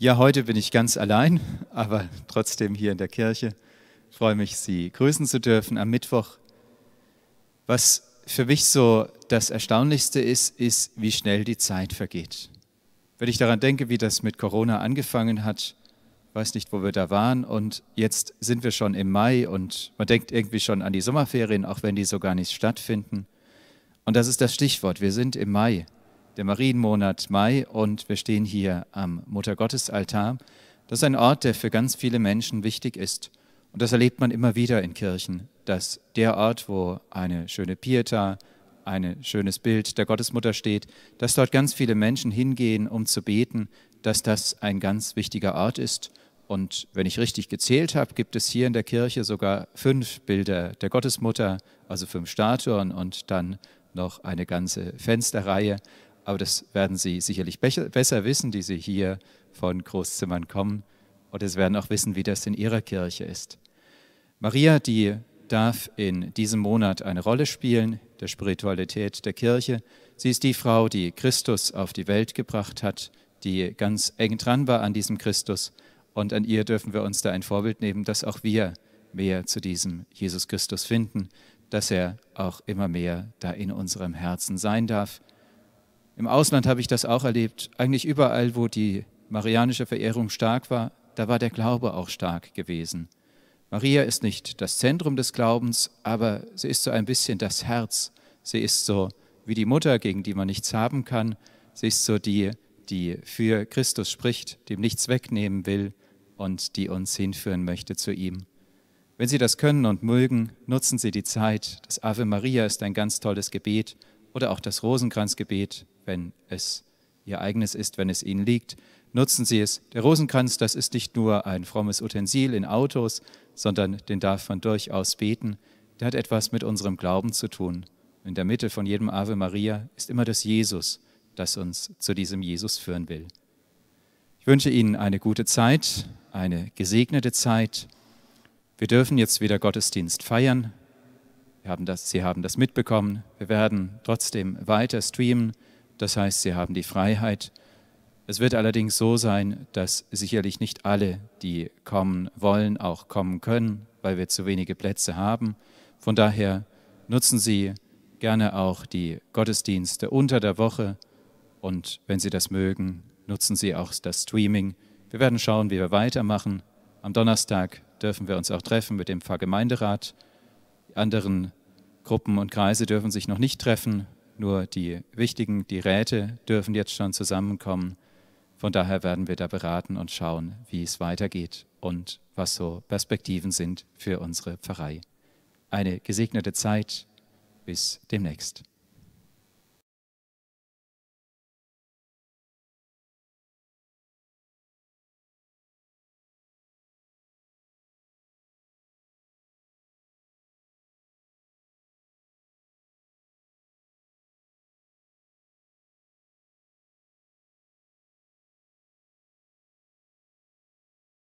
Ja, heute bin ich ganz allein, aber trotzdem hier in der Kirche. Ich freue mich, Sie grüßen zu dürfen am Mittwoch. Was für mich so das Erstaunlichste ist, ist, wie schnell die Zeit vergeht. Wenn ich daran denke, wie das mit Corona angefangen hat, weiß nicht, wo wir da waren und jetzt sind wir schon im Mai und man denkt irgendwie schon an die Sommerferien, auch wenn die so gar nicht stattfinden. Und das ist das Stichwort, wir sind im Mai der Marienmonat Mai und wir stehen hier am Muttergottesaltar. Das ist ein Ort, der für ganz viele Menschen wichtig ist. Und das erlebt man immer wieder in Kirchen, dass der Ort, wo eine schöne Pieta, ein schönes Bild der Gottesmutter steht, dass dort ganz viele Menschen hingehen, um zu beten, dass das ein ganz wichtiger Ort ist. Und wenn ich richtig gezählt habe, gibt es hier in der Kirche sogar fünf Bilder der Gottesmutter, also fünf Statuen und dann noch eine ganze Fensterreihe aber das werden Sie sicherlich besser wissen, die Sie hier von Großzimmern kommen. Und es werden auch wissen, wie das in Ihrer Kirche ist. Maria, die darf in diesem Monat eine Rolle spielen, der Spiritualität der Kirche. Sie ist die Frau, die Christus auf die Welt gebracht hat, die ganz eng dran war an diesem Christus. Und an ihr dürfen wir uns da ein Vorbild nehmen, dass auch wir mehr zu diesem Jesus Christus finden, dass er auch immer mehr da in unserem Herzen sein darf im Ausland habe ich das auch erlebt. Eigentlich überall, wo die marianische Verehrung stark war, da war der Glaube auch stark gewesen. Maria ist nicht das Zentrum des Glaubens, aber sie ist so ein bisschen das Herz. Sie ist so wie die Mutter, gegen die man nichts haben kann. Sie ist so die, die für Christus spricht, dem nichts wegnehmen will und die uns hinführen möchte zu ihm. Wenn Sie das können und mögen, nutzen Sie die Zeit. Das Ave Maria ist ein ganz tolles Gebet oder auch das Rosenkranzgebet, wenn es Ihr eigenes ist, wenn es Ihnen liegt. Nutzen Sie es. Der Rosenkranz, das ist nicht nur ein frommes Utensil in Autos, sondern den darf man durchaus beten. Der hat etwas mit unserem Glauben zu tun. In der Mitte von jedem Ave Maria ist immer das Jesus, das uns zu diesem Jesus führen will. Ich wünsche Ihnen eine gute Zeit, eine gesegnete Zeit. Wir dürfen jetzt wieder Gottesdienst feiern haben das, Sie haben das mitbekommen. Wir werden trotzdem weiter streamen. Das heißt, Sie haben die Freiheit. Es wird allerdings so sein, dass sicherlich nicht alle, die kommen wollen, auch kommen können, weil wir zu wenige Plätze haben. Von daher nutzen Sie gerne auch die Gottesdienste unter der Woche und wenn Sie das mögen, nutzen Sie auch das Streaming. Wir werden schauen, wie wir weitermachen. Am Donnerstag dürfen wir uns auch treffen mit dem Pfarrgemeinderat. Die anderen Gruppen und Kreise dürfen sich noch nicht treffen, nur die wichtigen, die Räte dürfen jetzt schon zusammenkommen. Von daher werden wir da beraten und schauen, wie es weitergeht und was so Perspektiven sind für unsere Pfarrei. Eine gesegnete Zeit. Bis demnächst.